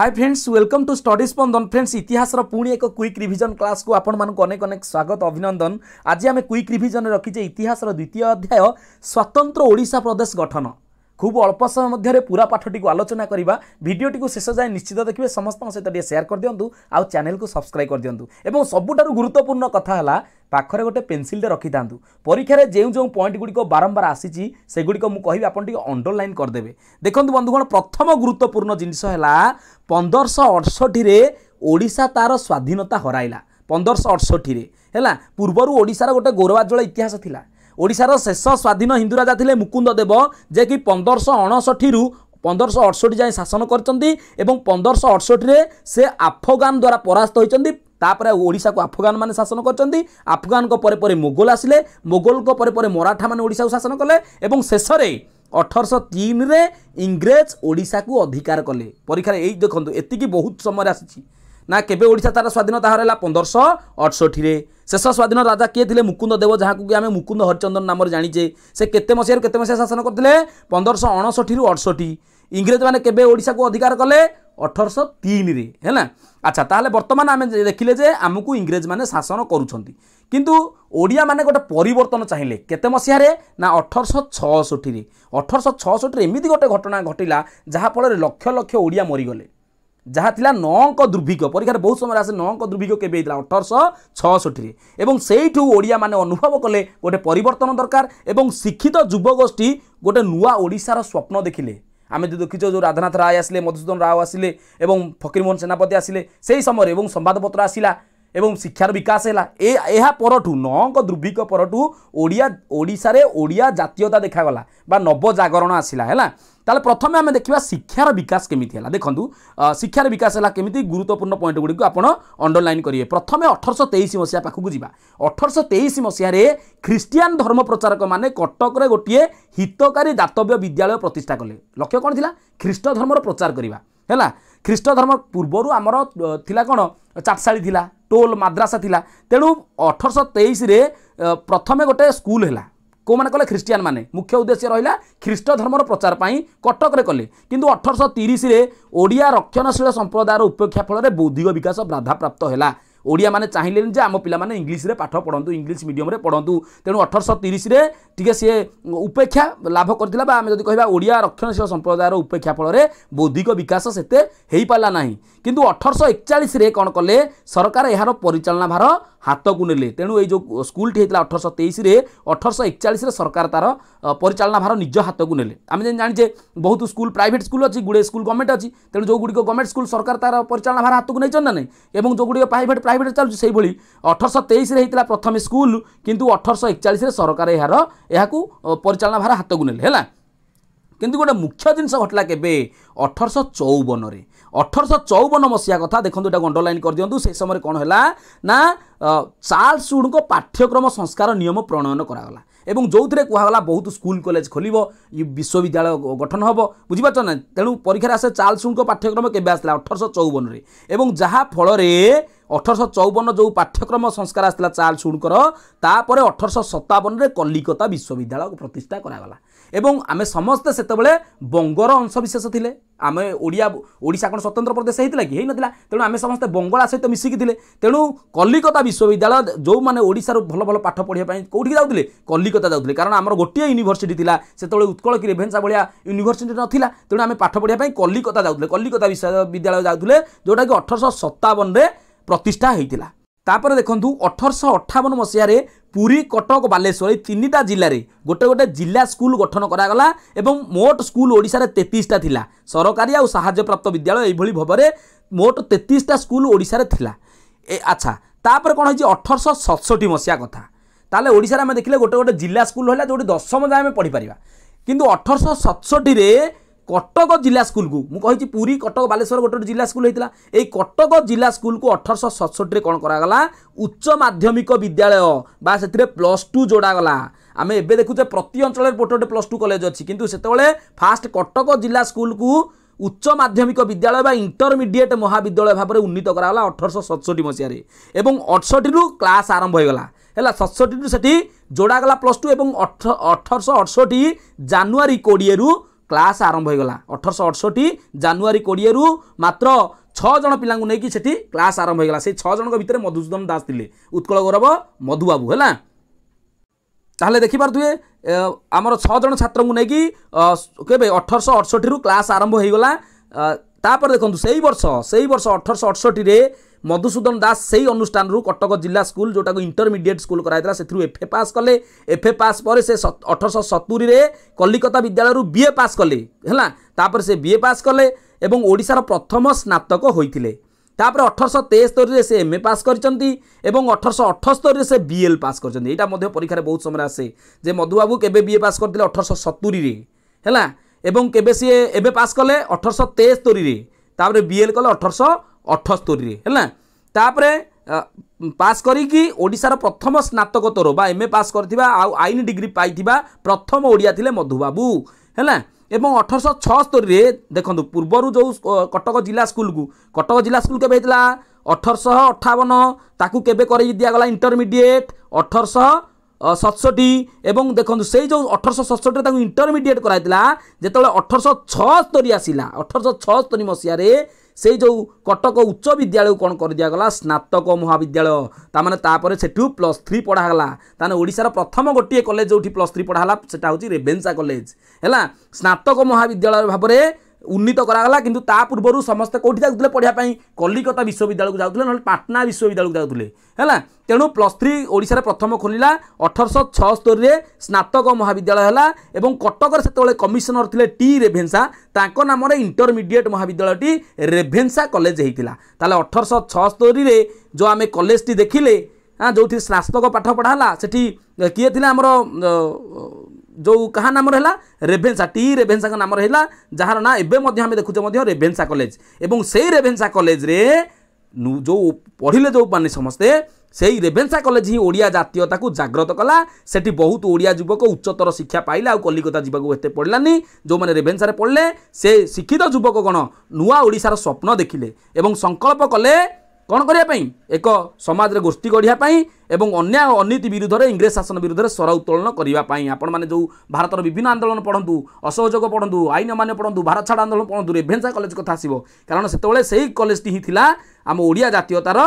high friends welcome to study Spandan friends ଇତିହାସର ପୁଣି ଏକ କ୍ୱିକ୍ ରିଭିଜନ୍ କ୍ଲାସ୍କୁ ଆପଣମାନଙ୍କୁ ଅନେକ ଅନେକ ସ୍ୱାଗତ ଅଭିନନ୍ଦନ ଆଜି ଆମେ କ୍ୱିକ୍ ରିଭିଜନ୍ ରଖିଛେ ଇତିହାସର ଦ୍ୱିତୀୟ ଅଧ୍ୟାୟ ସ୍ୱତନ୍ତ୍ର ଓଡ଼ିଶା ପ୍ରଦେଶ ଗଠନ ଖୁବ୍ ଅଳ୍ପ ସମୟ ମଧ୍ୟରେ ପୁରା ପାଠଟିକୁ ଆଲୋଚନା କରିବା ଭିଡ଼ିଓଟିକୁ ଶେଷ ଯାଏଁ ନିଶ୍ଚିତ ଦେଖିବେ ସମସ୍ତଙ୍କ ସହିତ ଟିକିଏ ସେୟାର କରିଦିଅନ୍ତୁ ଆଉ ଚ୍ୟାନେଲକୁ ସବସ୍କ୍ରାଇବ୍ କରିଦିଅନ୍ତୁ ଏବଂ ସବୁଠାରୁ ଗୁରୁତ୍ୱପୂର୍ଣ୍ଣ କଥା ହେଲା ପାଖରେ ଗୋଟେ ପେନ୍ସିଲ୍ଟେ ରଖିଥାନ୍ତୁ ପରୀକ୍ଷାରେ ଯେଉଁ ଯେଉଁ ପଏଣ୍ଟ ଗୁଡ଼ିକ ବାରମ୍ବାର ଆସିଛି ସେଗୁଡ଼ିକ ମୁଁ କହିବି ଆପଣ ଟିକେ ଅଣ୍ଡରଲାଇନ୍ କରିଦେବେ ଦେଖନ୍ତୁ ବନ୍ଧୁଗଣ ପ୍ରଥମ ଗୁରୁତ୍ୱପୂର୍ଣ୍ଣ ଜିନିଷ ହେଲା ପନ୍ଦରଶହ ଅଠଷଠିରେ ଓଡ଼ିଶା ତା'ର ସ୍ୱାଧୀନତା ହରାଇଲା ପନ୍ଦରଶହ ଅଠଷଠିରେ ହେଲା ପୂର୍ବରୁ ଓଡ଼ିଶାର ଗୋଟେ ଗୌରବାଜଳ ଇତିହାସ ଥିଲା ଓଡ଼ିଶାର ଶେଷ ସ୍ୱାଧୀନ ହିନ୍ଦୁ ରାଜା ଥିଲେ ମୁକୁନ୍ଦ ଦେବ ଯିଏକି ପନ୍ଦରଶହ ଅଣଷଠିରୁ ପନ୍ଦରଶହ ଅଠଷଠି ଯାଏଁ ଶାସନ କରିଛନ୍ତି ଏବଂ ପନ୍ଦରଶହ ଅଠଷଠିରେ ସେ ଆଫଗାନ ଦ୍ୱାରା ପରାସ୍ତ ହୋଇଛନ୍ତି ତାପରେ ଓଡ଼ିଶାକୁ ଆଫଗାନମାନେ ଶାସନ କରିଛନ୍ତି ଆଫଗାନଙ୍କ ପରେ ପରେ ମୋଗଲ ଆସିଲେ ମୋଗଲଙ୍କ ପରେ ପରେ ମରାଠାମାନେ ଓଡ଼ିଶାକୁ ଶାସନ କଲେ ଏବଂ ଶେଷରେ ଅଠରଶହ ତିନିରେ ଇଂରେଜ ଓଡ଼ିଶାକୁ ଅଧିକାର କଲେ ପରୀକ୍ଷାରେ ଏଇ ଦେଖନ୍ତୁ ଏତିକି ବହୁତ ସମୟରେ ଆସିଛି ନା କେବେ ଓଡ଼ିଶା ତା'ର ସ୍ୱାଧୀନତା ହରାଇଲା ପନ୍ଦରଶହ ଅଠଷଠିରେ ଶେଷ ସ୍ୱାଧୀନ ରାଜା କିଏ ଥିଲେ ମୁକୁନ୍ଦ ଦେବ ଯାହାକୁ କି ଆମେ ମୁକୁନ୍ଦ ହରିଚନ୍ଦନ ନାମରେ ଜାଣିଛେ ସେ କେତେ ମସିହାରୁ କେତେ ମସିହା ଶାସନ କରିଥିଲେ ପନ୍ଦରଶହ ଅଣଷଠିରୁ ଅଠଷଠି ଇଂରେଜମାନେ କେବେ ଓଡ଼ିଶାକୁ ଅଧିକାର କଲେ ଅଠରଶହ ତିନିରେ ହେଲା ଆଚ୍ଛା ତାହେଲେ ବର୍ତ୍ତମାନ ଆମେ ଦେଖିଲେ ଯେ ଆମକୁ ଇଂରେଜମାନେ ଶାସନ କରୁଛନ୍ତି କିନ୍ତୁ ଓଡ଼ିଆମାନେ ଗୋଟେ ପରିବର୍ତ୍ତନ ଚାହିଁଲେ କେତେ ମସିହାରେ ନା ଅଠରଶହ ଛଅଷଠିରେ ଅଠରଶହ ଛଅଷଠିରେ ଏମିତି ଗୋଟେ ଘଟଣା ଘଟିଲା ଯାହାଫଳରେ ଲକ୍ଷ ଲକ୍ଷ ଓଡ଼ିଆ ମରିଗଲେ ଯାହା ଥିଲା ନଅ ଅଙ୍କ ଦୁର୍ଭିକ୍ଷ ପରୀକ୍ଷାରେ ବହୁତ ସମୟରେ ଆସେ ନଅ ଅଙ୍କ ଦୁର୍ଭିକ୍ଷ କେବେ ହେଇଥିଲା ଅଠରଶହ ଛଅଷଠିରେ ଏବଂ ସେଇଠୁ ଓଡ଼ିଆମାନେ ଅନୁଭବ କଲେ ଗୋଟେ ପରିବର୍ତ୍ତନ ଦରକାର ଏବଂ ଶିକ୍ଷିତ ଯୁବଗୋଷ୍ଠୀ ଗୋଟେ ନୂଆ ଓଡ଼ିଶାର ସ୍ୱପ୍ନ ଦେଖିଲେ ଆମେ ଯଦି ଦେଖିଛୁ ଯେଉଁ ରାଧାନାଥ ରାୟ ଆସିଲେ ମଧୁସୂଦନ ରାଓ ଆସିଲେ ଏବଂ ଫକୀରମୋହନ ସେନାପତି ଆସିଲେ ସେହି ସମୟରେ ଏବଂ ସମ୍ବାଦପତ୍ର ଆସିଲା ଏବଂ ଶିକ୍ଷାର ବିକାଶ ହେଲା ଏ ଏହା ପରଠୁ ନଅଙ୍କ ଦୁର୍ଭିକ ପରଠୁ ଓଡ଼ିଆ ଓଡ଼ିଶାରେ ଓଡ଼ିଆ ଜାତୀୟତା ଦେଖାଗଲା ବା ନବଜାଗରଣ ଆସିଲା ହେଲା ତାହେଲେ ପ୍ରଥମେ ଆମେ ଦେଖିବା ଶିକ୍ଷାର ବିକାଶ କେମିତି ହେଲା ଦେଖନ୍ତୁ ଶିକ୍ଷାର ବିକାଶ ହେଲା କେମିତି ଗୁରୁତ୍ୱପୂର୍ଣ୍ଣ ପଏଣ୍ଟ ଗୁଡ଼ିକୁ ଆପଣ ଅଣ୍ଡରଲାଇନ୍ କରିବେ ପ୍ରଥମେ ଅଠରଶହ ତେଇଶ ମସିହା ପାଖକୁ ଯିବା ଅଠରଶହ ତେଇଶ ମସିହାରେ ଖ୍ରୀଷ୍ଟିଆନ ଧର୍ମ ପ୍ରଚାରକମାନେ କଟକରେ ଗୋଟିଏ ହିତକାରୀ ଦାତବ୍ୟ ବିଦ୍ୟାଳୟ ପ୍ରତିଷ୍ଠା କଲେ ଲକ୍ଷ୍ୟ କ'ଣ ଥିଲା ଖ୍ରୀଷ୍ଟ ଧର୍ମର ପ୍ରଚାର କରିବା ହେଲା ଖ୍ରୀଷ୍ଟଧର୍ମ ପୂର୍ବରୁ ଆମର ଥିଲା କ'ଣ ଚାଟଶାଳୀ ଥିଲା ଟୋଲ ମାଦ୍ରାସା ଥିଲା ତେଣୁ ଅଠରଶହ ତେଇଶରେ ପ୍ରଥମେ ଗୋଟେ ସ୍କୁଲ ହେଲା କେଉଁମାନେ କଲେ ଖ୍ରୀଷ୍ଟିଆନ ମାନେ ମୁଖ୍ୟ ଉଦ୍ଦେଶ୍ୟ ରହିଲା ଖ୍ରୀଷ୍ଟ ଧର୍ମର ପ୍ରଚାର ପାଇଁ କଟକରେ କଲେ କିନ୍ତୁ ଅଠରଶହ ତିରିଶରେ ଓଡ଼ିଆ ରକ୍ଷଣଶୀଳ ସମ୍ପ୍ରଦାୟର ଉପେକ୍ଷା ଫଳରେ ବୌଦ୍ଧିକ ବିକାଶ ବାଧାପ୍ରାପ୍ତ ହେଲା ଓଡ଼ିଆ ମାନେ ଚାହିଁଲେନି ଯେ ଆମ ପିଲାମାନେ ଇଂଲିଶରେ ପାଠ ପଢ଼ନ୍ତୁ ଇଂଲିଶ ମିଡ଼ିୟମରେ ପଢ଼ନ୍ତୁ ତେଣୁ ଅଠରଶହ ତିରିଶରେ ଟିକେ ସିଏ ଉପେକ୍ଷା ଲାଭ କରିଥିଲା ବା ଆମେ ଯଦି କହିବା ଓଡ଼ିଆ ରକ୍ଷଣଶୀଳ ସମ୍ପ୍ରଦାୟର ଉପେକ୍ଷା ଫଳରେ ବୌଦ୍ଧିକ ବିକାଶ ସେତେ ହୋଇପାରିଲା ନାହିଁ କିନ୍ତୁ ଅଠରଶହ ଏକଚାଳିଶରେ କ'ଣ କଲେ ସରକାର ଏହାର ପରିଚାଳନା ଭାର ହାତକୁ ନେଲେ ତେଣୁ ଏଇ ଯେଉଁ ସ୍କୁଲଟି ହେଇଥିଲା ଅଠରଶହ ତେଇଶରେ ଅଠରଶହ ଏକଚାଳିଶରେ ସରକାର ତା'ର ପରିଚାଳନା ଭାର ନିଜ ହାତକୁ ନେଲେ ଆମେ ଯେମିତି ଜାଣିଛେ ବହୁତ ସ୍କୁଲ ପ୍ରାଇଭେଟ୍ ସ୍କୁଲ ଅଛି ଗୁଡ଼ିଏ ସ୍କୁଲ ଗଭର୍ଣ୍ଣମେଣ୍ଟ ଅଛି ତେଣୁ ଯେଉଁ ଗୁଡ଼ିକ ଗଭର୍ଣ୍ଣମେଣ୍ଟ ସ୍କୁଲ ସରକାର ତା'ର ପରିଚାଳନା ଭାର ହାତକୁ ନେଇଛନ୍ତି ନା ନାହିଁ ଏବଂ ଯେଉଁ ଗୁଡ଼ିକ ପ୍ରାଇଭେଟ୍ ପ୍ରାଇଭେଟ୍ ଚାଲୁଛି ସେହିଭଳି ଅଠରଶହ ତେଇଶରେ ହେଇଥିଲା ପ୍ରଥମେ ସ୍କୁଲ କିନ୍ତୁ ଅଠରଶହ ଏକଚାଳିଶରେ ସରକାର ଏହାର ଏହାକୁ ପରିଚାଳନା ଭାର ହାତକୁ ନେଲେ ହେଲା କିନ୍ତୁ ଗୋଟେ ମୁଖ୍ୟ ଜିନିଷ ଘଟିଲା କେବେ ଅଠରଶହ ଚଉବନରେ ଅଠରଶହ ଚଉବନ ମସିହା କଥା ଦେଖନ୍ତୁ ଏଇଟାକୁ ଅଣ୍ଡରଲାଇନ୍ କରିଦିଅନ୍ତୁ ସେ ସମୟରେ କ'ଣ ହେଲା ନା ଚାର୍ଲସ ଉଡ଼ଙ୍କ ପାଠ୍ୟକ୍ରମ ସଂସ୍କାର ନିୟମ ପ୍ରଣୟନ କରାଗଲା ଏବଂ ଯେଉଁଥିରେ କୁହାଗଲା ବହୁତ ସ୍କୁଲ କଲେଜ ଖୋଲିବ ବିଶ୍ୱବିଦ୍ୟାଳୟ ଗଠନ ହେବ ବୁଝିପାରୁଛ ନା ତେଣୁ ପରୀକ୍ଷାରେ ଆସେ ଚାର୍ଲସ ଉଡ଼ଙ୍କ ପାଠ୍ୟକ୍ରମ କେବେ ଆସିଲା ଅଠରଶହ ଚଉବନରେ ଏବଂ ଯାହାଫଳରେ ଅଠରଶହ ଚଉବନ ଯେଉଁ ପାଠ୍ୟକ୍ରମ ସଂସ୍କାର ଆସିଥିଲା ଚାର୍ଲସ ଉଡ଼ଙ୍କର ତାପରେ ଅଠରଶହ ସତାବନରେ କଲିକତା ବିଶ୍ୱବିଦ୍ୟାଳୟ ପ୍ରତିଷ୍ଠା କରାଗଲା ଏବଂ ଆମେ ସମସ୍ତେ ସେତେବେଳେ ବଙ୍ଗର ଅଂଶବିଶେଷ ଥିଲେ ଆମେ ଓଡ଼ିଆ ଓଡ଼ିଶା କ'ଣ ସ୍ୱତନ୍ତ୍ର ପ୍ରଦେଶ ହେଇଥିଲା କି ହେଇନଥିଲା ତେଣୁ ଆମେ ସମସ୍ତେ ବଙ୍ଗଳା ସହିତ ମିଶିକି ଥିଲେ ତେଣୁ କଲିକତା ବିଶ୍ୱବିଦ୍ୟାଳୟ ଯେଉଁମାନେ ଓଡ଼ିଶାରୁ ଭଲ ଭଲ ପାଠ ପଢ଼ିବା ପାଇଁ କେଉଁଠିକି ଯାଉଥିଲେ କଲିକତା ଯାଉଥିଲେ କାରଣ ଆମର ଗୋଟିଏ ୟୁନିଭର୍ସିଟି ଥିଲା ସେତେବେଳେ ଉତ୍କଳ କି ରେଭେନ୍ସା ଭଳିଆ ୟୁନିଭର୍ସିଟି ନଥିଲା ତେଣୁ ଆମେ ପାଠ ପଢ଼ିବା ପାଇଁ କଲିକତା ଯାଉଥିଲେ କଲିକତା ବିଶ୍ୱବିଦ୍ୟାଳୟ ଯାଉଥିଲେ ଯେଉଁଟାକି ଅଠରଶହ ସତାବନରେ ପ୍ରତିଷ୍ଠା ହୋଇଥିଲା ତାପରେ ଦେଖନ୍ତୁ ଅଠରଶହ ଅଠାବନ ମସିହାରେ ପୁରୀ କଟକ ବାଲେଶ୍ୱର ଏଇ ତିନିଟା ଜିଲ୍ଲାରେ ଗୋଟେ ଗୋଟେ ଜିଲ୍ଲା ସ୍କୁଲ ଗଠନ କରାଗଲା ଏବଂ ମୋଟ ସ୍କୁଲ ଓଡ଼ିଶାରେ ତେତିଶଟା ଥିଲା ସରକାରୀ ଆଉ ସାହାଯ୍ୟପ୍ରାପ୍ତ ବିଦ୍ୟାଳୟ ଏଇଭଳି ଭାବରେ ମୋଟ ତେତିଶଟା ସ୍କୁଲ ଓଡ଼ିଶାରେ ଥିଲା ଏ ଆଚ୍ଛା ତାପରେ କ'ଣ ହେଇଛି ଅଠରଶହ ସତଷଠି ମସିହା କଥା ତାହେଲେ ଓଡ଼ିଶାରେ ଆମେ ଦେଖିଲେ ଗୋଟେ ଗୋଟେ ଜିଲ୍ଲା ସ୍କୁଲ ହେଲା ଯେଉଁଠି ଦଶମ ଯାଏଁ ଆମେ ପଢ଼ିପାରିବା କିନ୍ତୁ ଅଠରଶହ ସତଷଠିରେ କଟକ ଜିଲ୍ଲା ସ୍କୁଲକୁ ମୁଁ କହିଛି ପୁରୀ କଟକ ବାଲେଶ୍ୱର ଗୋଟେ ଗୋଟେ ଜିଲ୍ଲା ସ୍କୁଲ ହୋଇଥିଲା ଏଇ କଟକ ଜିଲ୍ଲା ସ୍କୁଲକୁ ଅଠରଶହ ସତଷଠିରେ କ'ଣ କରାଗଲା ଉଚ୍ଚ ମାଧ୍ୟମିକ ବିଦ୍ୟାଳୟ ବା ସେଥିରେ ପ୍ଲସ୍ ଟୁ ଯୋଡ଼ାଗଲା ଆମେ ଏବେ ଦେଖୁଛେ ପ୍ରତି ଅଞ୍ଚଳରେ ଗୋଟେ ଗୋଟେ ପ୍ଲସ୍ ଟୁ କଲେଜ ଅଛି କିନ୍ତୁ ସେତେବେଳେ ଫାଷ୍ଟ କଟକ ଜିଲ୍ଲା ସ୍କୁଲକୁ ଉଚ୍ଚ ମାଧ୍ୟମିକ ବିଦ୍ୟାଳୟ ବା ଇଣ୍ଟରମିଡ଼ିଏଟ୍ ମହାବିଦ୍ୟାଳୟ ଭାବରେ ଉନ୍ନୀତ କରାଗଲା ଅଠରଶହ ସତଷଠି ମସିହାରେ ଏବଂ ଅଠଷଠିରୁ କ୍ଲାସ୍ ଆରମ୍ଭ ହୋଇଗଲା ହେଲା ସତଷଠିରୁ ସେଠି ଯୋଡ଼ାଗଲା ପ୍ଲସ୍ ଟୁ ଏବଂ ଅଠରଶହ ଅଠଷଠି ଜାନୁଆରୀ କୋଡ଼ିଏରୁ ক্লাস আরম্ভ হয়েগলা অঠরশ অঠষটি জানুয়ারি কোড়িয়ে মাত্র ছজন পিলাঙ্কু নেইকি সেটি ক্লাস আরম্ভ হয়েগলা সেই ছজনক ভিতরে মধুসূদন দাস লে উৎকল গৌরব মধুবাবু হ্যাঁ তাহলে দেখিপারে আমার ছজন ছাত্রকে নেই কেবে অঠরশ অঠষটি ক্লাস আরম্ভ হয়েগলা ତାପରେ ଦେଖନ୍ତୁ ସେହି ବର୍ଷ ସେହି ବର୍ଷ ଅଠରଶହ ଅଠଷଠିରେ ମଧୁସୂଦନ ଦାସ ସେହି ଅନୁଷ୍ଠାନରୁ କଟକ ଜିଲ୍ଲା ସ୍କୁଲ ଯେଉଁଟାକୁ ଇଣ୍ଟରମିଡ଼ିଏଟ୍ ସ୍କୁଲ କରାଯାଇଥିଲା ସେଥିରୁ ଏଫ୍ ଏ ପାସ୍ କଲେ ଏଫ୍ ଏ ପାସ୍ ପରେ ସେ ଅଠରଶହ ସତୁରିରେ କଲିକତା ବିଦ୍ୟାଳୟରୁ ବି ଏ ପାସ୍ କଲେ ହେଲା ତାପରେ ସେ ବି ଏ ପାସ୍ କଲେ ଏବଂ ଓଡ଼ିଶାର ପ୍ରଥମ ସ୍ନାତକ ହୋଇଥିଲେ ତାପରେ ଅଠରଶହ ତେସ୍ତରୀରେ ସେ ଏମ୍ ଏ ପାସ୍ କରିଛନ୍ତି ଏବଂ ଅଠରଶହ ଅଠସ୍ତରୀରେ ସେ ବି ଏଲ୍ ପାସ୍ କରିଛନ୍ତି ଏଇଟା ମଧ୍ୟ ପରୀକ୍ଷାରେ ବହୁତ ସମୟରେ ଆସେ ଯେ ମଧୁବାବୁ କେବେ ବି ଏ ପାସ୍ କରିଥିଲେ ଅଠରଶହ ସତୁରିରେ ହେଲା এবং কেবে সি এবে পাস কলে অঠরশ তেস্তরীরে তাপরে বিএল কলে অঠরশ অঠস্তরীরে হ্যাঁ তাপরে পাস করিকি ওড়িশার প্রথম স্নাতকোত্তর বা এম এ পাস করে আইন ডিগ্রি পাই প্রথম ওড়িয়া লে মধুবাবু হ্যাঁ এবং অঠরশ ছস্তরীরে দেখুন পূর্বর যে কটক জেলা স্কুল কু কটক জেলা স্কুল কেবে হয়েছিল অঠরশ অঠাবন তাকে কেবে করাই দিয়ে গলা ইন্টরমিডিয়েট অঠরশ ସତଷଠି ଏବଂ ଦେଖନ୍ତୁ ସେଇ ଯେଉଁ ଅଠରଶହ ସତଷଠିରେ ତାଙ୍କୁ ଇଣ୍ଟରମିଡ଼ିଏଟ୍ କରାଯାଇଥିଲା ଯେତେବେଳେ ଅଠରଶହ ଛଅସ୍ତରୀ ଆସିଲା ଅଠରଶହ ଛଅସ୍ତରୀ ମସିହାରେ ସେଇ ଯେଉଁ କଟକ ଉଚ୍ଚ ବିଦ୍ୟାଳୟକୁ କ'ଣ କରିଦିଆଗଲା ସ୍ନାତକ ମହାବିଦ୍ୟାଳୟ ତା'ମାନେ ତାପରେ ସେଠୁ ପ୍ଲସ୍ ଥ୍ରୀ ପଢ଼ା ହେଲା ତାହେଲେ ଓଡ଼ିଶାର ପ୍ରଥମ ଗୋଟିଏ କଲେଜ ଯେଉଁଠି ପ୍ଲସ୍ ଥ୍ରୀ ପଢ଼ା ହେଲା ସେଇଟା ହେଉଛି ରେଭେନ୍ସା କଲେଜ ହେଲା ସ୍ନାତକ ମହାବିଦ୍ୟାଳୟ ଭାବରେ ଉନ୍ନୀତ କରାଗଲା କିନ୍ତୁ ତା ପୂର୍ବରୁ ସମସ୍ତେ କେଉଁଠି ଯାଉଥିଲେ ପଢ଼ିବା ପାଇଁ କଲିକତା ବିଶ୍ୱବିଦ୍ୟାଳୟକୁ ଯାଉଥିଲେ ନହେଲେ ପାଟନା ବିଶ୍ୱବିଦ୍ୟାଳୟକୁ ଯାଉଥିଲେ ହେଲା ତେଣୁ ପ୍ଲସ୍ ଥ୍ରୀ ଓଡ଼ିଶାରେ ପ୍ରଥମ ଖୋଲିଲା ଅଠରଶହ ଛଅସ୍ତରୀରେ ସ୍ନାତକ ମହାବିଦ୍ୟାଳୟ ହେଲା ଏବଂ କଟକରେ ସେତେବେଳେ କମିଶନର ଥିଲେ ଟି ରେଭେନ୍ସା ତାଙ୍କ ନାମରେ ଇଣ୍ଟରମିଡ଼ିଏଟ୍ ମହାବିଦ୍ୟାଳୟଟି ରେଭେନ୍ସା କଲେଜ ହେଇଥିଲା ତାହେଲେ ଅଠରଶହ ଛଅସ୍ତରୀରେ ଯେଉଁ ଆମେ କଲେଜଟି ଦେଖିଲେ ଯେଉଁଠି ସ୍ନାତକ ପାଠ ପଢ଼ା ହେଲା ସେଠି କିଏ ଥିଲେ ଆମର ଯେଉଁ କାହା ନାମରେ ହେଲା ରେଭେନ୍ସା ଟି ରେଭେନ୍ସାଙ୍କ ନାମରେ ହେଲା ଯାହାର ନାଁ ଏବେ ମଧ୍ୟ ଆମେ ଦେଖୁଛେ ମଧ୍ୟ ରେଭେନ୍ସା କଲେଜ ଏବଂ ସେଇ ରେଭେନ୍ସା କଲେଜରେ ଯେଉଁ ପଢ଼ିଲେ ଯେଉଁମାନେ ସମସ୍ତେ ସେଇ ରେଭେନ୍ସା କଲେଜ ହିଁ ଓଡ଼ିଆ ଜାତୀୟତାକୁ ଜାଗ୍ରତ କଲା ସେଠି ବହୁତ ଓଡ଼ିଆ ଯୁବକ ଉଚ୍ଚତର ଶିକ୍ଷା ପାଇଲେ ଆଉ କଲିକତା ଯିବାକୁ ଏତେ ପଡ଼ିଲାନି ଯେଉଁମାନେ ରେଭେନ୍ସାରେ ପଢ଼ିଲେ ସେ ଶିକ୍ଷିତ ଯୁବକ କ'ଣ ନୂଆ ଓଡ଼ିଶାର ସ୍ୱପ୍ନ ଦେଖିଲେ ଏବଂ ସଂକଳ୍ପ କଲେ କ'ଣ କରିବା ପାଇଁ ଏକ ସମାଜରେ ଗୋଷ୍ଠୀ ଗଢ଼ିବା ପାଇଁ ଏବଂ ଅନ୍ୟାୟ ଅନୀତି ବିରୁଦ୍ଧରେ ଇଂରେଜ ଶାସନ ବିରୁଦ୍ଧରେ ସ୍ୱର ଉତ୍ତୋଳନ କରିବା ପାଇଁ ଆପଣମାନେ ଯେଉଁ ଭାରତର ବିଭିନ୍ନ ଆନ୍ଦୋଳନ ପଢ଼ନ୍ତୁ ଅସହଯୋଗ ପଢ଼ନ୍ତୁ ଆଇନ ମାନ୍ୟ ପଢ଼ନ୍ତୁ ଭାରତ ଛାଡ଼ ଆନ୍ଦୋଳନ ପଢ଼ନ୍ତୁ ରେଭେନ୍ସା କଲେଜ କଥା ଆସିବ କାରଣ ସେତେବେଳେ ସେହି କଲେଜଟି ହିଁ ଥିଲା ଆମ ଓଡ଼ିଆ ଜାତୀୟତାର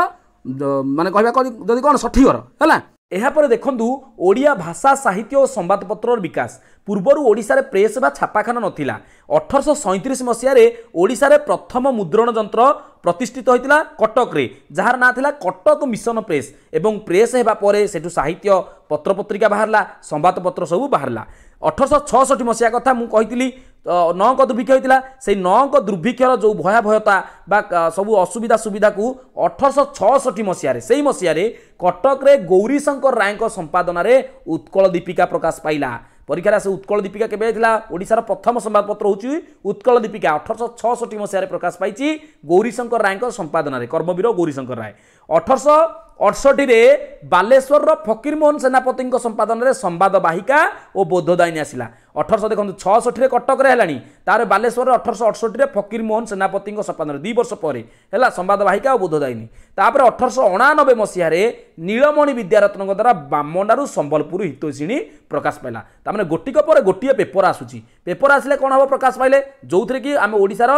ମାନେ କହିବା ଯଦି କ'ଣ ସଠିକର ହେଲା ଏହାପରେ ଦେଖନ୍ତୁ ଓଡ଼ିଆ ଭାଷା ସାହିତ୍ୟ ଓ ସମ୍ବାଦପତ୍ରର ବିକାଶ ପୂର୍ବରୁ ଓଡ଼ିଶାରେ ପ୍ରେସ୍ ବା ଛାପାଖାନା ନଥିଲା ଅଠରଶହ ସଇଁତିରିଶ ମସିହାରେ ଓଡ଼ିଶାରେ ପ୍ରଥମ ମୁଦ୍ରଣ ଯନ୍ତ୍ର ପ୍ରତିଷ୍ଠିତ ହୋଇଥିଲା କଟକରେ ଯାହାର ନାଁ ଥିଲା କଟକ ମିଶନ ପ୍ରେସ୍ ଏବଂ ପ୍ରେସ୍ ହେବା ପରେ ସେଠୁ ସାହିତ୍ୟ ପତ୍ରପତ୍ରିକା ବାହାରିଲା ସମ୍ବାଦପତ୍ର ସବୁ ବାହାରିଲା ଅଠରଶହ ଛଅଷଠି ମସିହା କଥା ମୁଁ କହିଥିଲି ନଅଙ୍କ ଦୁର୍ଭିକ୍ଷ ହୋଇଥିଲା ସେଇ ନଅଙ୍କ ଦୁର୍ଭିକ୍ଷର ଯେଉଁ ଭୟାବହତା ବା ସବୁ ଅସୁବିଧା ସୁବିଧାକୁ ଅଠରଶହ ଛଅଷଠି ମସିହାରେ ସେଇ ମସିହାରେ କଟକରେ ଗୌରୀଶଙ୍କର ରାୟଙ୍କ ସମ୍ପାଦନାରେ ଉତ୍କଳ ଦୀପିକା ପ୍ରକାଶ ପାଇଲା ପରୀକ୍ଷାରେ ସେ ଉତ୍କଳ ଦୀପିକା କେବେ ହେଇଥିଲା ଓଡ଼ିଶାର ପ୍ରଥମ ସମ୍ବାଦପତ୍ର ହେଉଛି ଉତ୍କଳ ଦୀପିକା ଅଠରଶହ ଛଅଷଠି ମସିହାରେ ପ୍ରକାଶ ପାଇଛି ଗୌରୀଶଙ୍କର ରାୟଙ୍କ ସମ୍ପାଦନାରେ କର୍ମବୀର ଗୌରୀଶଙ୍କର ରାୟ ଅଠରଶହ ଅଠଷଠିରେ ବାଲେଶ୍ୱରର ଫକୀରମୋହନ ସେନାପତିଙ୍କ ସମ୍ପାଦନାରେ ସମ୍ବାଦ ବାହିକା ଓ ବୋଧଦାୟିନୀ ଆସିଲା ଅଠରଶହ ଦେଖନ୍ତୁ ଛଅଷଠିରେ କଟକରେ ହେଲାଣି ତାପରେ ବାଲେଶ୍ୱରରେ ଅଠରଶହ ଅଠଷଠିରେ ଫକୀରମୋହନ ସେନାପତିଙ୍କ ସମ୍ପାଦନାରେ ଦୁଇ ବର୍ଷ ପରେ ହେଲା ସମ୍ବାଦ ବାହିକା ଓ ବୋଧଦାୟିନୀ ତାପରେ ଅଠରଶହ ଅଣାନବେ ମସିହାରେ ନୀଳମଣି ବିଦ୍ୟାରତ୍ନଙ୍କ ଦ୍ୱାରା ବାମଣ୍ଡାରୁ ସମ୍ବଲପୁର ହିତୋଷିଣୀ ପ୍ରକାଶ ପାଇଲା ତାମାନେ ଗୋଟିକ ପରେ ଗୋଟିଏ ପେପର ଆସୁଛି ପେପର ଆସିଲେ କ'ଣ ହେବ ପ୍ରକାଶ ପାଇଲେ ଯେଉଁଥିରେ କି ଆମେ ଓଡ଼ିଶାର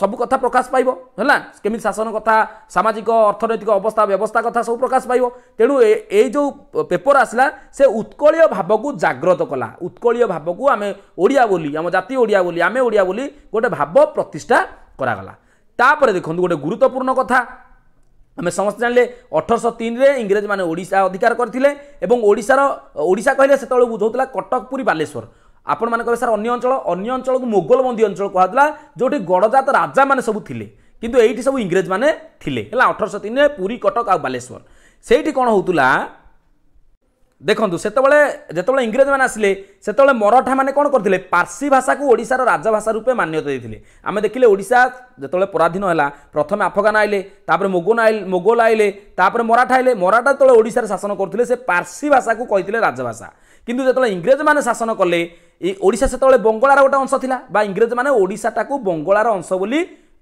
ସବୁ କଥା ପ୍ରକାଶ ପାଇବ ହେଲା କେମିତି ଶାସନ କଥା ସାମାଜିକ ଅର୍ଥନୈତିକ ଅବସ୍ଥା ବ୍ୟବସ୍ଥା କଥା କଥା ସବୁ ପ୍ରକାଶ ପାଇବ ତେଣୁ ଏଇ ଯେଉଁ ପେପର ଆସିଲା ସେ ଉତ୍କଳୀୟ ଭାବକୁ ଜାଗ୍ରତ କଲା ଉତ୍କଳୀୟ ଭାବକୁ ଆମେ ଓଡ଼ିଆ ବୋଲି ଆମ ଜାତି ଓଡ଼ିଆ ବୋଲି ଆମେ ଓଡ଼ିଆ ବୋଲି ଗୋଟେ ଭାବ ପ୍ରତିଷ୍ଠା କରାଗଲା ତାପରେ ଦେଖନ୍ତୁ ଗୋଟେ ଗୁରୁତ୍ୱପୂର୍ଣ୍ଣ କଥା ଆମେ ସମସ୍ତେ ଜାଣିଲେ ଅଠରଶହ ତିନିରେ ଇଂରେଜମାନେ ଓଡ଼ିଶା ଅଧିକାର କରିଥିଲେ ଏବଂ ଓଡ଼ିଶାର ଓଡ଼ିଶା କହିଲେ ସେତେବେଳେ ବୁଝାଉଥିଲା କଟକ ପୁରୀ ବାଲେଶ୍ୱର ଆପଣମାନେ କହିଲେ ସାର୍ ଅନ୍ୟ ଅଞ୍ଚଳ ଅନ୍ୟ ଅଞ୍ଚଳକୁ ମୋଗଲବନ୍ଦୀ ଅଞ୍ଚଳ କୁହାଯାଉଥିଲା ଯେଉଁଠି ଗଡ଼ଜାତ ରାଜାମାନେ ସବୁ ଥିଲେ কিন্তু এইটি সব ইংরেজ মানে লে হল অঠরশ তিনে পুরী কটক আলেশ্বর সেইটি কোণ হোলা ଦେଖନ୍ତୁ ସେତେବେଳେ ଯେତେବେଳେ ଇଂରେଜମାନେ ଆସିଲେ ସେତେବେଳେ ମରଠାମାନେ କ'ଣ କରିଥିଲେ ପାର୍ସୀ ଭାଷାକୁ ଓଡ଼ିଶାର ରାଜଭାଷା ରୂପେ ମାନ୍ୟତା ଦେଇଥିଲେ ଆମେ ଦେଖିଲେ ଓଡ଼ିଶା ଯେତେବେଳେ ପରାଧୀନ ହେଲା ପ୍ରଥମେ ଆଫଗାନ ଆଇଲେ ତାପରେ ମୋଗନ ମୋଗଲ ଆଇଲେ ତାପରେ ମରାଠା ଆଇଲେ ମରାଠା ଯେତେବେଳେ ଓଡ଼ିଶାରେ ଶାସନ କରୁଥିଲେ ସେ ପାର୍ସୀ ଭାଷାକୁ କହିଥିଲେ ରାଜଭାଷା କିନ୍ତୁ ଯେତେବେଳେ ଇଂରେଜମାନେ ଶାସନ କଲେ ଓଡ଼ିଶା ସେତେବେଳେ ବଙ୍ଗଳାର ଗୋଟେ ଅଂଶ ଥିଲା ବା ଇଂରେଜମାନେ ଓଡ଼ିଶାଟାକୁ ବଙ୍ଗଳାର ଅଂଶ ବୋଲି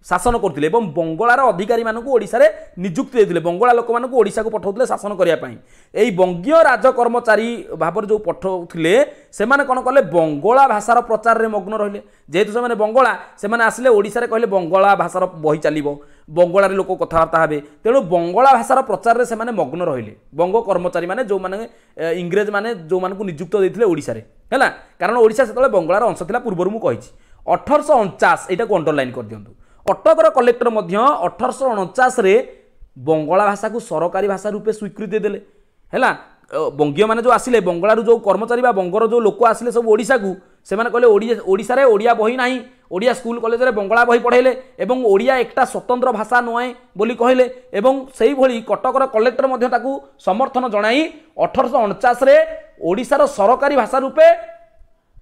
ଶାସନ କରୁଥିଲେ ଏବଂ ବଙ୍ଗଳାର ଅଧିକାରୀମାନଙ୍କୁ ଓଡ଼ିଶାରେ ନିଯୁକ୍ତି ଦେଇଥିଲେ ବଙ୍ଗଳା ଲୋକମାନଙ୍କୁ ଓଡ଼ିଶାକୁ ପଠାଉଥିଲେ ଶାସନ କରିବା ପାଇଁ ଏହି ବଙ୍ଗୀୟ ରାଜକର୍ମଚାରୀ ଭାବରେ ଯେଉଁ ପଠାଉଥିଲେ ସେମାନେ କ'ଣ କଲେ ବଙ୍ଗଳା ଭାଷାର ପ୍ରଚାରରେ ମଗ୍ନ ରହିଲେ ଯେହେତୁ ସେମାନେ ବଙ୍ଗଳା ସେମାନେ ଆସିଲେ ଓଡ଼ିଶାରେ କହିଲେ ବଙ୍ଗଳା ଭାଷାର ବହି ଚାଲିବ ବଙ୍ଗଳାରେ ଲୋକ କଥାବାର୍ତ୍ତା ହେବେ ତେଣୁ ବଙ୍ଗଳା ଭାଷାର ପ୍ରଚାରରେ ସେମାନେ ମଗ୍ନ ରହିଲେ ବଙ୍ଗ କର୍ମଚାରୀମାନେ ଯେଉଁମାନେ ଇଂରେଜମାନେ ଯେଉଁମାନଙ୍କୁ ନିଯୁକ୍ତ ଦେଇଥିଲେ ଓଡ଼ିଶାରେ ହେଲା କାରଣ ଓଡ଼ିଶା ସେତେବେଳେ ବଙ୍ଗଳାର ଅଂଶ ଥିଲା ପୂର୍ବରୁ ମୁଁ କହିଛି ଅଠରଶହ ଅଣଚାଶ ଏଇଟାକୁ ଅଣ୍ଡରଲାଇନ୍ କରିଦିଅନ୍ତୁ କଟକର କଲେକ୍ଟର ମଧ୍ୟ ଅଠରଶହ ଅଣଚାଶରେ ବଙ୍ଗଳା ଭାଷାକୁ ସରକାରୀ ଭାଷା ରୂପେ ସ୍ୱୀକୃତି ଦେଲେ ହେଲା ବଙ୍ଗୀୟମାନେ ଯେଉଁ ଆସିଲେ ବଙ୍ଗଳାରୁ ଯେଉଁ କର୍ମଚାରୀ ବା ବଙ୍ଗର ଯେଉଁ ଲୋକ ଆସିଲେ ସବୁ ଓଡ଼ିଶାକୁ ସେମାନେ କହିଲେ ଓଡ଼ିଆ ଓଡ଼ିଶାରେ ଓଡ଼ିଆ ବହି ନାହିଁ ଓଡ଼ିଆ ସ୍କୁଲ କଲେଜରେ ବଙ୍ଗଳା ବହି ପଢ଼େଇଲେ ଏବଂ ଓଡ଼ିଆ ଏକଟା ସ୍ୱତନ୍ତ୍ର ଭାଷା ନୁହେଁ ବୋଲି କହିଲେ ଏବଂ ସେହିଭଳି କଟକର କଲେକ୍ଟର ମଧ୍ୟ ତାକୁ ସମର୍ଥନ ଜଣାଇ ଅଠରଶହ ଅଣଚାଶରେ ଓଡ଼ିଶାର ସରକାରୀ ଭାଷା ରୂପେ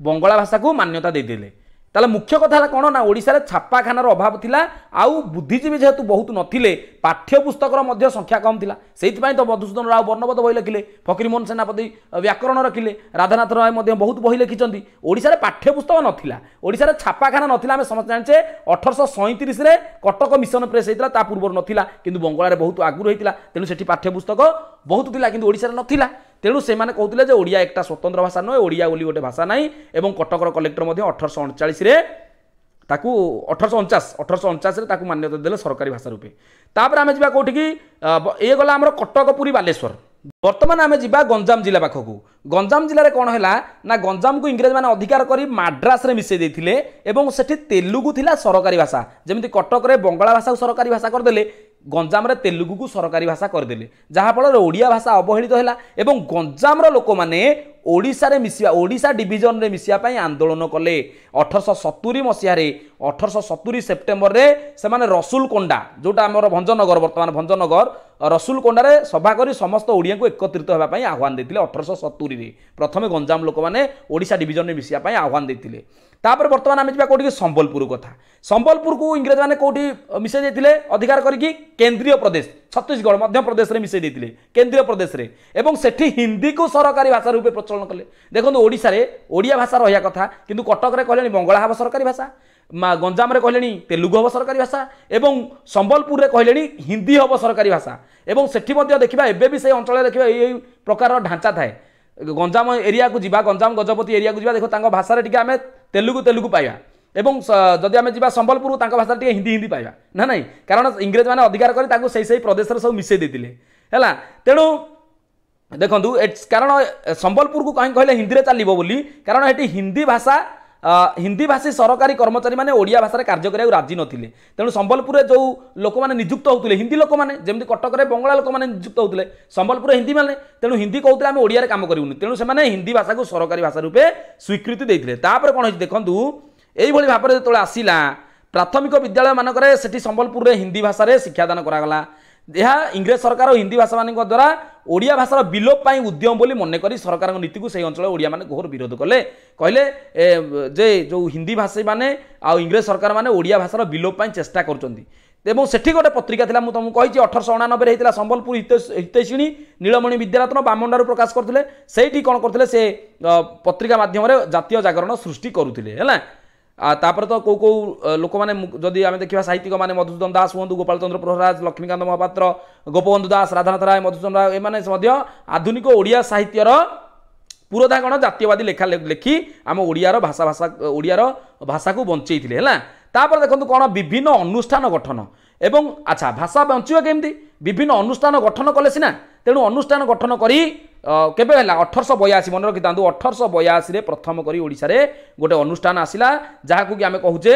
ବଙ୍ଗଳା ଭାଷାକୁ ମାନ୍ୟତା ଦେଇଦେଲେ ତାହେଲେ ମୁଖ୍ୟ କଥା ହେଲା କ'ଣ ନା ଓଡ଼ିଶାରେ ଛାପାଖାନାର ଅଭାବ ଥିଲା ଆଉ ବୁଦ୍ଧିଜୀବୀ ଯେହେତୁ ବହୁତ ନଥିଲେ ପାଠ୍ୟପୁସ୍ତକର ମଧ୍ୟ ସଂଖ୍ୟା କମ୍ ଥିଲା ସେଇଥିପାଇଁ ତ ମଧୁସୂଦନ ରାଓ ବର୍ଣ୍ଣବୋଧ ବହି ଲେଖିଲେ ଫକୀରମୋହନ ସେନାପତି ବ୍ୟାକରଣ ରଖିଲେ ରାଧାନାଥ ରାୟ ମଧ୍ୟ ବହୁତ ବହି ଲେଖିଛନ୍ତି ଓଡ଼ିଶାରେ ପାଠ୍ୟପୁସ୍ତକ ନଥିଲା ଓଡ଼ିଶାରେ ଛାପାଖାନା ନଥିଲା ଆମେ ସମସ୍ତେ ଜାଣିଛେ ଅଠରଶହ ସଇଁତିରିଶରେ କଟକ ମିଶନ ପ୍ରେସ୍ ହେଇଥିଲା ତା ପୂର୍ବରୁ ନଥିଲା କିନ୍ତୁ ବଙ୍ଗଳାରେ ବହୁତ ଆଗରୁ ହେଇଥିଲା ତେଣୁ ସେଠି ପାଠ୍ୟପୁସ୍ତକ ବହୁତ ଥିଲା କିନ୍ତୁ ଓଡ଼ିଶାରେ ନଥିଲା ତେଣୁ ସେମାନେ କହୁଥିଲେ ଯେ ଓଡ଼ିଆ একটা ସ୍ୱତନ୍ତ୍ର ଭାଷା ନୁହେଁ ଓଡ଼ିଆ ବୋଲି ଗୋଟେ ଭାଷା ନାହିଁ ଏବଂ କଟକର କଲେକ୍ଟର ମଧ୍ୟ ଅଠରଶହ ଅଣଚାଳିଶରେ ତାକୁ ଅଠରଶହ ଅଣଚାଶ ଅଠରଶହ ଅଣଚାଶରେ ତାକୁ ମାନ୍ୟତା ଦେଲେ ସରକାରୀ ଭାଷା ରୂପେ ତାପରେ ଆମେ ଯିବା କେଉଁଠିକି ଇଏ ଗଲା ଆମର କଟକ ପୁରୀ ବାଲେଶ୍ୱର ବର୍ତ୍ତମାନ ଆମେ ଯିବା ଗଞ୍ଜାମ ଜିଲ୍ଲା ପାଖକୁ ଗଞ୍ଜାମ ଜିଲ୍ଲାରେ କ'ଣ ହେଲା ନା ଗଞ୍ଜାମକୁ ଇଂରେଜମାନେ ଅଧିକାର କରି ମାଡ୍ରାସରେ ମିଶାଇ ଦେଇଥିଲେ ଏବଂ ସେଠି ତେଲୁଗୁ ଥିଲା ସରକାରୀ ଭାଷା ଯେମିତି କଟକରେ ବଙ୍ଗଳା ଭାଷାକୁ ସରକାରୀ ଭାଷା କରିଦେଲେ ଗଞ୍ଜାମରେ ତେଲୁଗୁକୁ ସରକାରୀ ଭାଷା କରିଦେଲେ ଯାହାଫଳରେ ଓଡ଼ିଆ ଭାଷା ଅବହେଳିତ ହେଲା ଏବଂ ଗଞ୍ଜାମର ଲୋକମାନେ ଓଡ଼ିଶାରେ ମିଶିବା ଓଡ଼ିଶା ଡିଭିଜନରେ ମିଶିବା ପାଇଁ ଆନ୍ଦୋଳନ କଲେ ଅଠରଶହ ସତୁରି ମସିହାରେ ଅଠରଶହ ସତୁରି ସେପ୍ଟେମ୍ବରରେ ସେମାନେ ରସୁଲକୋଣ୍ଡା ଯେଉଁଟା ଆମର ଭଞ୍ଜନଗର ବର୍ତ୍ତମାନ ଭଞ୍ଜନଗର ରସୁଲକୋଣ୍ଡାରେ ସଭା କରି ସମସ୍ତ ଓଡ଼ିଆଙ୍କୁ ଏକତ୍ରିତ ହେବା ପାଇଁ ଆହ୍ୱାନ ଦେଇଥିଲେ ଅଠରଶହ ସତୁରିରେ ପ୍ରଥମେ ଗଞ୍ଜାମ ଲୋକମାନେ ଓଡ଼ିଶା ଡିଭିଜନରେ ମିଶିବା ପାଇଁ ଆହ୍ୱାନ ଦେଇଥିଲେ ତାପରେ ବର୍ତ୍ତମାନ ଆମେ ଯିବା କେଉଁଠିକି ସମ୍ବଲପୁର କଥା ସମ୍ବଲପୁରକୁ ଇଂରେଜମାନେ କେଉଁଠି ମିଶାଇ ଯାଇଥିଲେ ଅଧିକାର କରିକି କେନ୍ଦ୍ରୀୟ ପ୍ରଦେଶ ଛତିଶଗଡ଼ ମଧ୍ୟପ୍ରଦେଶରେ ମିଶାଇ ଦେଇଥିଲେ କେନ୍ଦ୍ରୀୟ ପ୍ରଦେଶରେ ଏବଂ ସେଠି ହିନ୍ଦୀକୁ ସରକାରୀ ଭାଷା ରୂପେ ପ୍ରଚଳନ କଲେ ଦେଖନ୍ତୁ ଓଡ଼ିଶାରେ ଓଡ଼ିଆ ଭାଷା ରହିବା କଥା କିନ୍ତୁ କଟକରେ କହିଲେଣି ବଙ୍ଗଳା ହେବ ସରକାରୀ ଭାଷା ଗଞ୍ଜାମରେ କହିଲେଣି ତେଲୁଗୁ ହେବ ସରକାରୀ ଭାଷା ଏବଂ ସମ୍ବଲପୁରରେ କହିଲେଣି ହିନ୍ଦୀ ହେବ ସରକାରୀ ଭାଷା ଏବଂ ସେଠି ମଧ୍ୟ ଦେଖିବା ଏବେ ବି ସେ ଅଞ୍ଚଳରେ ଦେଖିବା ଏଇ ଏଇ ପ୍ରକାରର ଢାଞ୍ଚା ଥାଏ ଗଞ୍ଜାମ ଏରିଆକୁ ଯିବା ଗଞ୍ଜାମ ଗଜପତି ଏରିଆକୁ ଯିବା ଦେଖ ତାଙ୍କ ଭାଷାରେ ଟିକେ ଆମେ ତେଲୁଗୁ ତେଲୁଗୁ ପାଇବା এবং যদি আমি যা সম্বলপুর তাঁর ভাষা টিকি হিন্দি হিন্দি পাইবা না নাই কারণ ইংরেজ মানে অধিকার করে তাঁকু সেই সেই প্রদেশের সব মিশাই দিয়ে হ্যাঁ তেণু দেখুন কারণ সম্বলপুর কী কহিলেন হিন্দি চালব বলে কারণ এটি হিন্দি ভাষা হিন্দি ভাষী সরকারি কর্মচারী মানে ওড়িয়া ভাষায় কার্য করা রাজি নথিলে তেমন সম্বলপুরে যে লোক মানে নিযুক্ত হোলে হিন্দি লোক মানে যেমন কটকরে বঙ্গলা লোক মানে নিযুক্ত হোলে সম্বলপুরে হিন্দি মানে তেমন হিন্দি কৌলে আমি ওড়িয়ার কাম করবু তেমন সে হিন্দি ভাষাকে সরকারি ভাষা রূপে স্বীকৃতি দিয়ে তাপরে কোণ হয়েছে দেখুন এইভাবে ভাবে যেতবে আসিলা প্রাথমিক বিদ্যালয় মানুষ সেটি সম্বলপুরের হিন্দি ভাষায় শিক্ষাদান করা ଏହା ଇଂରେଜ ସରକାର ଓ ହିନ୍ଦୀ ଭାଷାମାନଙ୍କ ଦ୍ୱାରା ଓଡ଼ିଆ ଭାଷାର ବିଲୋପ ପାଇଁ ଉଦ୍ୟମ ବୋଲି ମନେକରି ସରକାରଙ୍କ ନୀତିକୁ ସେହି ଅଞ୍ଚଳରେ ଓଡ଼ିଆମାନେ ଘୋର ବିରୋଧ କଲେ କହିଲେ ଯେ ଯେଉଁ ହିନ୍ଦୀ ଭାଷୀମାନେ ଆଉ ଇଂରେଜ ସରକାରମାନେ ଓଡ଼ିଆ ଭାଷାର ବିଲୋପ ପାଇଁ ଚେଷ୍ଟା କରୁଛନ୍ତି ଏବଂ ସେଠି ଗୋଟେ ପତ୍ରିକା ଥିଲା ମୁଁ ତୁମକୁ କହିଛି ଅଠରଶହ ଅଣାନବେରେ ହେଇଥିଲା ସମ୍ବଲପୁର ହିତୈଷିଣୀ ନୀଳମଣି ବିଦ୍ୟାରତ୍ନ ବାମଣ୍ଡାରୁ ପ୍ରକାଶ କରୁଥିଲେ ସେଇଠି କ'ଣ କରୁଥିଲେ ସେ ପତ୍ରିକା ମାଧ୍ୟମରେ ଜାତୀୟ ଜାଗରଣ ସୃଷ୍ଟି କରୁଥିଲେ ହେଲା ତାପରେ ତ କେଉଁ କେଉଁ ଲୋକମାନେ ଯଦି ଆମେ ଦେଖିବା ସାହିତ୍ୟିକମାନେ ମଧୁସୂଦନ ଦାସ ହୁଅନ୍ତୁ ଗୋପାଳ ଚନ୍ଦ୍ର ପ୍ରହରାଜ ଲକ୍ଷ୍ମୀକାନ୍ତ ମହାପାତ୍ର ଗୋପବନ୍ଧୁ ଦାସ ରାଧାନାଥ ରାୟ ମଧୁସୂଦନ ରାୟ ଏମାନେ ମଧ୍ୟ ଆଧୁନିକ ଓଡ଼ିଆ ସାହିତ୍ୟର ପୁରୋଧା କ'ଣ ଜାତୀୟବାଦୀ ଲେଖା ଲେଖି ଆମ ଓଡ଼ିଆର ଭାଷା ଭାଷା ଓଡ଼ିଆର ଭାଷାକୁ ବଞ୍ଚେଇଥିଲେ ହେଲା ତାପରେ ଦେଖନ୍ତୁ କ'ଣ ବିଭିନ୍ନ ଅନୁଷ୍ଠାନ ଗଠନ ଏବଂ ଆଚ୍ଛା ଭାଷା ବଞ୍ଚିବ କେମିତି ବିଭିନ୍ନ ଅନୁଷ୍ଠାନ ଗଠନ କଲେ ସିନା ତେଣୁ ଅନୁଷ୍ଠାନ ଗଠନ କରି কেবে হল অঠরশ বয়াশি মনে রখিথান্তু অঠরশ বয়াশিরে প্রথম করে ওড়শার গোটে অনুষ্ঠান আসিলা যাহাকু কি আমি কহুছে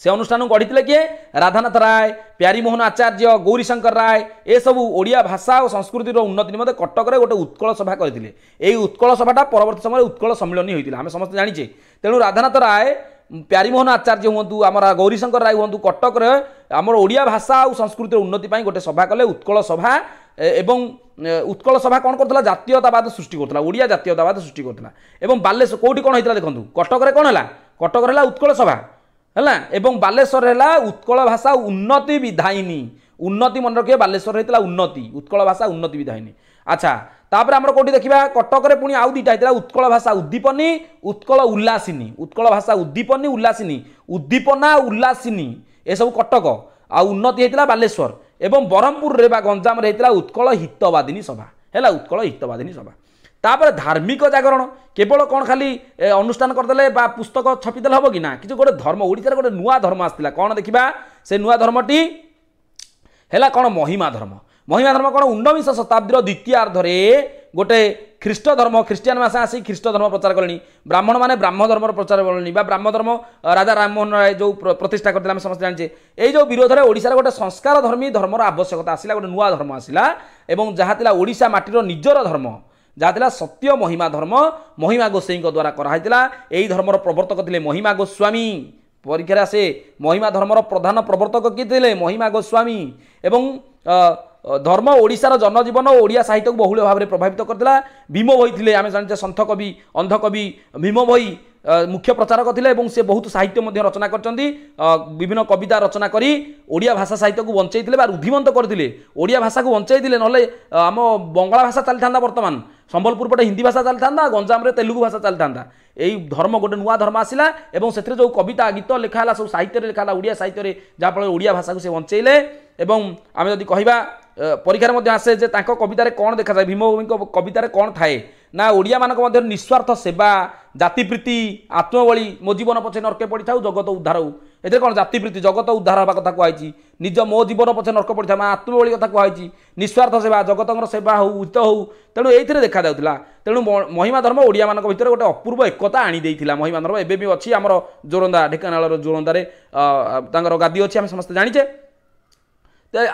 সে অনুষ্ঠান গড়িলে কি রাধানাথ রায় প্যারিমোহন আচার্য গৌরীশঙ্কর রায় এসবু ওড়িয়া ভাষা ও সংস্কৃতির উন্নতি নিমন্তে কটকরে গোটে উৎকল সভা করে এই উৎকল সভাটা পরবর্তী সময় উৎকল সম্মিলনী হয়েছিল আমি সমস্ত জাঁচে তেমন রাধানাথ রায় ପ୍ୟାରିମୋହନ ଆଚାର୍ଯ୍ୟ ହୁଅନ୍ତୁ ଆମର ଗୌରୀଶଙ୍କର ରାୟ ହୁଅନ୍ତୁ କଟକରେ ଆମର ଓଡ଼ିଆ ଭାଷା ଆଉ ସଂସ୍କୃତିର ଉନ୍ନତି ପାଇଁ ଗୋଟେ ସଭା କଲେ ଉତ୍କଳ ସଭା ଏବଂ উৎকল সভা কোণ করুলা জাতীয়তাবাদ সৃষ্টি করুলা ওড়িয়া জাতীয়তাবাদ সৃষ্টি করুলা এবং বালেশ্বর কোটি কোণ হয়েছিল দেখুন কটকরে কোণ হল কটকরে হল উৎকল সভা হল এবং বালেশ্বর হল উৎকল ভাষা উন্নতি বিধায়িনী উন্নতি মনে রাখবে বালেশ্বর হয়েছিল উন্নতি উৎকল ভাষা উন্নতি বিধায়িনী আচ্ছা তাপরে আমার কোটি দেখা কটকরে পুঁ আউ দুইটা হয়েছিল উৎকল ভাষা উদ্দীপনী উৎকল উল্লাসিনী উৎকল ভাষা উদ্দীপনী উল্লাসিনী উদ্দীপনা উল্লাসিনী এসব কটক আউ উন্নতি হয়েছিল বালেশ্বর ଏବଂ ବ୍ରହ୍ମପୁରରେ ବା ଗଞ୍ଜାମରେ ହେଇଥିଲା ଉତ୍କଳ ହିତବାଦିନୀ ସଭା ହେଲା ଉତ୍କଳ ହିତବାଦିନୀ ସଭା ତାପରେ ଧାର୍ମିକ ଜାଗରଣ କେବଳ କ'ଣ ଖାଲି ଅନୁଷ୍ଠାନ କରିଦେଲେ ବା ପୁସ୍ତକ ଛପିଦେଲେ ହେବ କି ନା କିଛି ଗୋଟେ ଧର୍ମ ଓଡ଼ିଶାରେ ଗୋଟେ ନୂଆ ଧର୍ମ ଆସିଥିଲା କ'ଣ ଦେଖିବା ସେ ନୂଆ ଧର୍ମଟି ହେଲା କ'ଣ ମହିମା ଧର୍ମ ମହିମା ଧର୍ମ କ'ଣ ଉଣବିଂଶ ଶତାବ୍ଦୀର ଦ୍ୱିତୀୟାର୍ଦ୍ଧରେ ଗୋଟେ ଖ୍ରୀଷ୍ଟ ଧର୍ମ ଖ୍ରୀଷ୍ଟିଆନମାନେ ଆସି ଖ୍ରୀଷ୍ଟ ଧର୍ମ ପ୍ରଚାର କଲେଣି ବ୍ରାହ୍ମଣମାନେ ବ୍ରାହ୍ମ ଧର୍ମର ପ୍ରଚାର କଲେଣି ବା ବ୍ରାହ୍ମ ଧର୍ମ ରାଜା ରାମମୋହନ ରାୟ ଯେଉଁ ପ୍ରତିଷ୍ଠା କରିଥିଲେ ଆମେ ସମସ୍ତେ ଜାଣିଛେ ଏଇ ଯେଉଁ ବିରୋଧରେ ଓଡ଼ିଶାର ଗୋଟେ ସଂସ୍କାର ଧର୍ମୀ ଧର୍ମର ଆବଶ୍ୟକତା ଆସିଲା ଗୋଟେ ନୂଆ ଧର୍ମ ଆସିଲା ଏବଂ ଯାହା ଥିଲା ଓଡ଼ିଶା ମାଟିର ନିଜର ଧର୍ମ ଯାହା ଥିଲା ସତ୍ୟ ମହିମା ଧର୍ମ ମହିମା ଗୋସାଇଙ୍କ ଦ୍ୱାରା କରାହେଇଥିଲା ଏହି ଧର୍ମର ପ୍ରବର୍ତ୍ତକ ଥିଲେ ମହିମା ଗୋସ୍ୱାମୀ ପରୀକ୍ଷାରେ ଆସେ ମହିମା ଧର୍ମର ପ୍ରଧାନ ପ୍ରବର୍ତ୍ତକ କିଏ ଥିଲେ ମହିମା ଗୋସ୍ୱାମୀ ଏବଂ ধর্ম ওড়িশার জনজীবন ও ওড়িয়া সাহিত্যকে বহুল ভাবে প্রভাবিত করে ভীম বই লে আমি জানিছে সন্থ কবি অন্ধ কবি ভীম বই মুখ্য প্রচারক লে এবং সে বহু সাহিত্য রচনা করছেন বিভিন্ন কবিতা রচনা করে ওড়িয়া ভাষা সাহিত্যকে বঞ্চাই বা রুদ্ধিমন্ত করে ওড়িয়া ভাষাকে বঞ্চাই দিলে নহলে আমার বঙ্গলা ভাষা চালি থাকে বর্তমান সম্বলপুর পটে হিন্দি ভাষা চালি থাকে গঞ্জামে তেলুগু ভাষা চালি থাকে এই ধর্ম গোটে নূয়া ধর্ম আসলা এবং সেথে যে কবিতা গীত লেখা হল সব সাহিত্যের লেখা হল ওড়িয়া সাহিত্যের যা ফলে ওড়িয়া ভাষাকে সে বঞ্চাইলে এবং আমি যদি কহবা পরীক্ষার মধ্যে আসে যে তাঁর কবিতার কণ দেখা যায় ভীমভূমি কবিতার কণ থাকে না ওড়িয়া মানক মধ্যে নিঃস্বার্থ সেবা জাতিপ্রীতি আত্মবলি মো জীবন পছে নর্কে পড়ি থাও জগত উদ্ধার হো এতে কোণ জাতিপ্রীতি জগত উদ্ধার হওয়ার কথা কুহাইছি নিজ মো জীবন পছে নর্ক পড়ি থাকে আত্মবলি কথা কুহাইছি নিঃস্বার্থ সেবা জগতর সেবা হো উচিত হো তেণু এইথিরে দেখা যাওয়া তেমন মহিমা ধর্ম ওড়িয়া মানক ভিতরে গোটে অপূর্ব একতা আনিদেইলা মহিমা ধর্ম এবে বি অছি আমার জোরন্দা ঢেকানাড়র জোরন্দারে তাঁর গাদি অছি আমি সমস্ত জাঁচে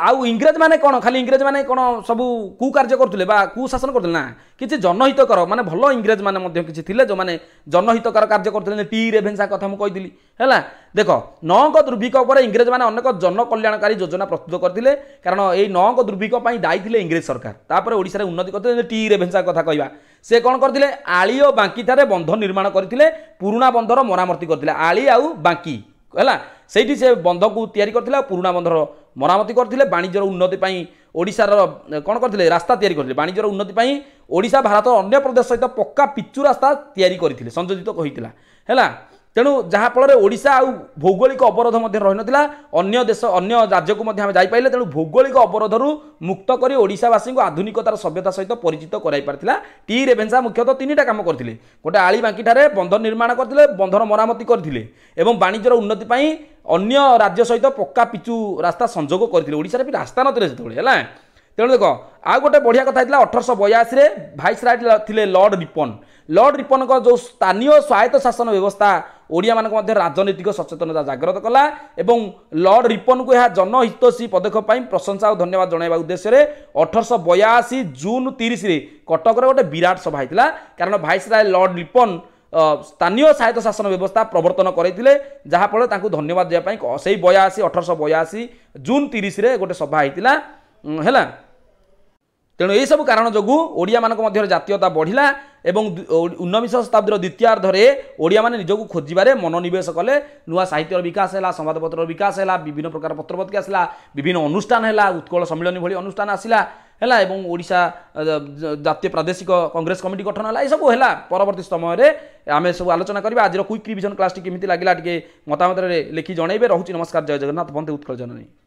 ଆଉ ଇଂରେଜମାନେ କ'ଣ ଖାଲି ଇଂରେଜମାନେ କ'ଣ ସବୁ କୁକାର୍ଯ୍ୟ କରୁଥିଲେ ବା କୁଶାସନ କରୁଥିଲେ ନା କିଛି ଜନହିତକର ମାନେ ଭଲ ଇଂରେଜମାନେ ମଧ୍ୟ କିଛି ଥିଲେ ଯେଉଁମାନେ ଜନହିତକର କାର୍ଯ୍ୟ କରୁଥିଲେ ଟି ରେଭେନ୍ସା କଥା ମୁଁ କହିଥିଲି ହେଲା ଦେଖ ନଙ୍କ ଦୁର୍ଭିକ ଉପରେ ଇଂରେଜମାନେ ଅନେକ ଜନକଲ୍ୟାଣକାରୀ ଯୋଜନା ପ୍ରସ୍ତୁତ କରିଥିଲେ କାରଣ ଏଇ ନଙ୍କ ଦୁର୍ଭିକ ପାଇଁ ଦାୟୀ ଥିଲେ ଇଂରେଜ ସରକାର ତାପରେ ଓଡ଼ିଶାରେ ଉନ୍ନତି କରିଥିଲେ ଟି ରେଭେନ୍ସା କଥା କହିବା ସେ କ'ଣ କରିଥିଲେ ଆଳି ଓ ବାଙ୍କିଠାରେ ବନ୍ଧ ନିର୍ମାଣ କରିଥିଲେ ପୁରୁଣା ବନ୍ଧର ମରାମତି କରିଥିଲେ ଆଳି ଆଉ ବାଙ୍କି ହେଲା ସେଇଠି ସେ ବନ୍ଧକୁ ତିଆରି କରିଥିଲେ ଆଉ ପୁରୁଣା ବନ୍ଧର ମରାମତି କରିଥିଲେ ବାଣିଜ୍ୟର ଉନ୍ନତି ପାଇଁ ଓଡ଼ିଶାର କ'ଣ କରିଥିଲେ ରାସ୍ତା ତିଆରି କରିଥିଲେ ବାଣିଜ୍ୟର ଉନ୍ନତି ପାଇଁ ଓଡ଼ିଶା ଭାରତ ଅନ୍ୟ ପ୍ରଦେଶ ସହିତ ପକ୍କା ପିଚୁ ରାସ୍ତା ତିଆରି କରିଥିଲେ ସଂଯୋଜିତ ହୋଇଥିଲା ହେଲା ତେଣୁ ଯାହାଫଳରେ ଓଡ଼ିଶା ଆଉ ଭୌଗୋଳିକ ଅବରୋଧ ମଧ୍ୟ ରହିନଥିଲା ଅନ୍ୟ ଦେଶ ଅନ୍ୟ ରାଜ୍ୟକୁ ମଧ୍ୟ ଆମେ ଯାଇପାରିଲେ ତେଣୁ ଭୌଗୋଳିକ ଅବରୋଧରୁ ମୁକ୍ତ କରି ଓଡ଼ିଶାବାସୀଙ୍କୁ ଆଧୁନିକତାର ସଭ୍ୟତା ସହିତ ପରିଚିତ କରାଇପାରିଥିଲା ଟି ରେଭେନ୍ସା ମୁଖ୍ୟତଃ ତିନିଟା କାମ କରିଥିଲେ ଗୋଟେ ଆଳି ବାଙ୍କିଠାରେ ବନ୍ଧ ନିର୍ମାଣ କରିଥିଲେ ବନ୍ଧର ମରାମତି କରିଥିଲେ ଏବଂ ବାଣିଜ୍ୟର ଉନ୍ନତି ପାଇଁ ଅନ୍ୟ ରାଜ୍ୟ ସହିତ ପକ୍କା ପିଚୁ ରାସ୍ତା ସଂଯୋଗ କରିଥିଲେ ଓଡ଼ିଶାରେ ବି ରାସ୍ତା ନଥିଲା ସେତେବେଳେ ହେଲା ତେଣୁ ଦେଖ ଆଉ ଗୋଟେ ବଢ଼ିଆ କଥା ହେଇଥିଲା ଅଠରଶହ ବୟାଅଶୀରେ ଭାଇସ୍ ରାଇଟ୍ ଥିଲେ ଲର୍ଡ଼ ରିପନ୍ ଲର୍ଡ଼ ରିପନ୍ଙ୍କ ଯେଉଁ ସ୍ଥାନୀୟ ସ୍ୱାୟତ୍ତ ଶାସନ ବ୍ୟବସ୍ଥା ଓଡ଼ିଆମାନଙ୍କ ମଧ୍ୟ ରାଜନୈତିକ ସଚେତନତା ଜାଗ୍ରତ କଲା ଏବଂ ଲର୍ଡ଼ ରିପନ୍କୁ ଏହା ଜନହିତୋଷୀ ପଦକ୍ଷେପ ପାଇଁ ପ୍ରଶଂସା ଓ ଧନ୍ୟବାଦ ଜଣାଇବା ଉଦ୍ଦେଶ୍ୟରେ ଅଠରଶହ ବୟାଅଶୀ ଜୁନ୍ ତିରିଶରେ କଟକରେ ଗୋଟେ ବିରାଟ ସଭା ହେଇଥିଲା କାରଣ ଭାଇସ୍ ରାଏ ଲର୍ଡ଼ ରିପନ୍ ସ୍ଥାନୀୟ ସ୍ୱାୟତ୍ତ ଶାସନ ବ୍ୟବସ୍ଥା ପ୍ରବର୍ତ୍ତନ କରାଇଥିଲେ ଯାହାଫଳରେ ତାଙ୍କୁ ଧନ୍ୟବାଦ ଦେବା ପାଇଁ ସେହି ବୟାଅଶୀ ଅଠରଶହ ବୟାଅଶୀ ଜୁନ୍ ତିରିଶରେ ଗୋଟେ ସଭା ହେଇଥିଲା ହେଲା ତେଣୁ ଏହିସବୁ କାରଣ ଯୋଗୁଁ ଓଡ଼ିଆମାନଙ୍କ ମଧ୍ୟରେ ଜାତୀୟତା ବଢ଼ିଲା ଏବଂ ଉନବିଂଶ ଶତାବ୍ଦୀର ଦ୍ୱିତୀୟାର୍ଦ୍ଧରେ ଓଡ଼ିଆମାନେ ନିଜକୁ ଖୋଜିବାରେ ମନୋନିବେଶ କଲେ ନୂଆ ସାହିତ୍ୟର ବିକାଶ ହେଲା ସମ୍ବାଦପତ୍ରର ବିକାଶ ହେଲା ବିଭିନ୍ନ ପ୍ରକାର ପତ୍ରପତ୍ରିକା ଆସିଲା ବିଭିନ୍ନ ଅନୁଷ୍ଠାନ ହେଲା ଉତ୍କଳ ସମ୍ମିଳନୀ ଭଳି ଅନୁଷ୍ଠାନ ଆସିଲା ହେଲା ଏବଂ ଓଡ଼ିଶା ଜାତୀୟ ପ୍ରାଦେଶିକ କଂଗ୍ରେସ କମିଟି ଗଠନ ହେଲା ଏସବୁ ହେଲା ପରବର୍ତ୍ତୀ ସମୟରେ ଆମେ ସବୁ ଆଲୋଚନା କରିବା ଆଜିର କୁଇକ୍ ରିଭିଜନ କ୍ଲାସ୍ଟି କେମିତି ଲାଗିଲା ଟିକେ ମତାମତରେ ଲେଖି ଜଣେଇବେ ରହୁଛି ନମସ୍କାର ଜୟ ଜଗନ୍ନାଥ ବନ୍ଦେ ଉତ୍କଳ ଜନନୀ